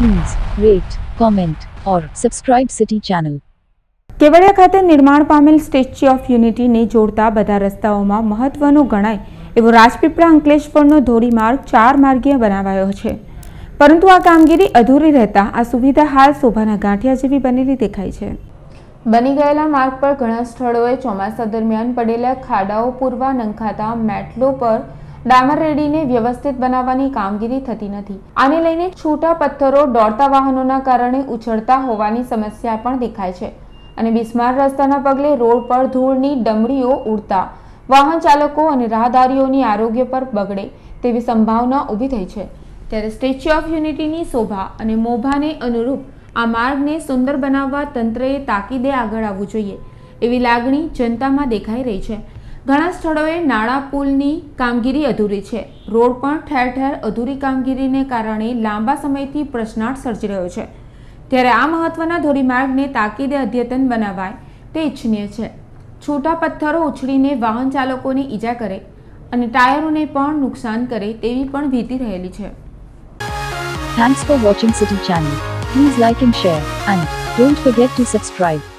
Please rate, comment or subscribe City Channel. Kevadia ખાતે નિર્માણ પામેલ સ્ટેચ્યુ ઓફ યુનિટીને જોડતા બધા રસ્તાઓમાં મહત્વનો ગણાય એવો રાજપીપળા અંકલેશ્વરનો ધોરીમાર્ગ ચાર માર્ગીય બનાવાયો છે પરંતુ આ કામગીરી અધૂરી રહેતા આ સુવિધા હાલ શોભાના ગાંઠિયા જેવી બનેલી દેખાય છે બની ગયેલા માર્ગ પર ઘણા સ્થળોએ ચોમાસા દરમિયાન પડેલા ખાડાઓ પૂરવા નંખાતા મેટલો પર ડામર રેડીને વ્યવસ્થિત બનાવવાની કામગીરી થતી નથી આને લઈને છૂટા પથ્થરો દોડતા વાહનોના કારણે ઉછળતા હોવાની સમસ્યા પણ દેખાય છે અને બિસ્માર રસ્તાના પગલે રોડ પર ધૂળની ડમરીઓ ઉડતા વાહન ચાલકો અને રાહદારીઓની આરોગ્ય પર બગડે તેવી સંભાવના ઊભી થઈ છે ત્યારે સ્ટેચ્યુ ઓફ યુનિટીની શોભા અને મોભાને અનુરૂપ આ માર્ગને સુંદર બનાવવા તંત્રએ તાકીદે આગળ આવવું જોઈએ એવી લાગણી જનતામાં દેખાઈ રહી છે ઘણા સ્થળોએ નાણાં પુલની કામગીરી અધૂરી છે રોડ પણ ઠેર ઠેર અધૂરી કામગીરીને કારણે લાંબા સમયથી પ્રશ્નાર્થ સર્જી રહ્યો છે ત્યારે આ મહત્વના ધોરીમાર્ગને તાકીદે અદ્યતન બનાવાય તે ઇચ્છનીય છે છૂટા પથ્થરો ઉછળીને વાહન ચાલકોને ઈજા કરે અને ટાયરોને પણ નુકસાન કરે તેવી પણ ભીતિ રહેલી છે thanks for watching city channel please like and share and don't forget to subscribe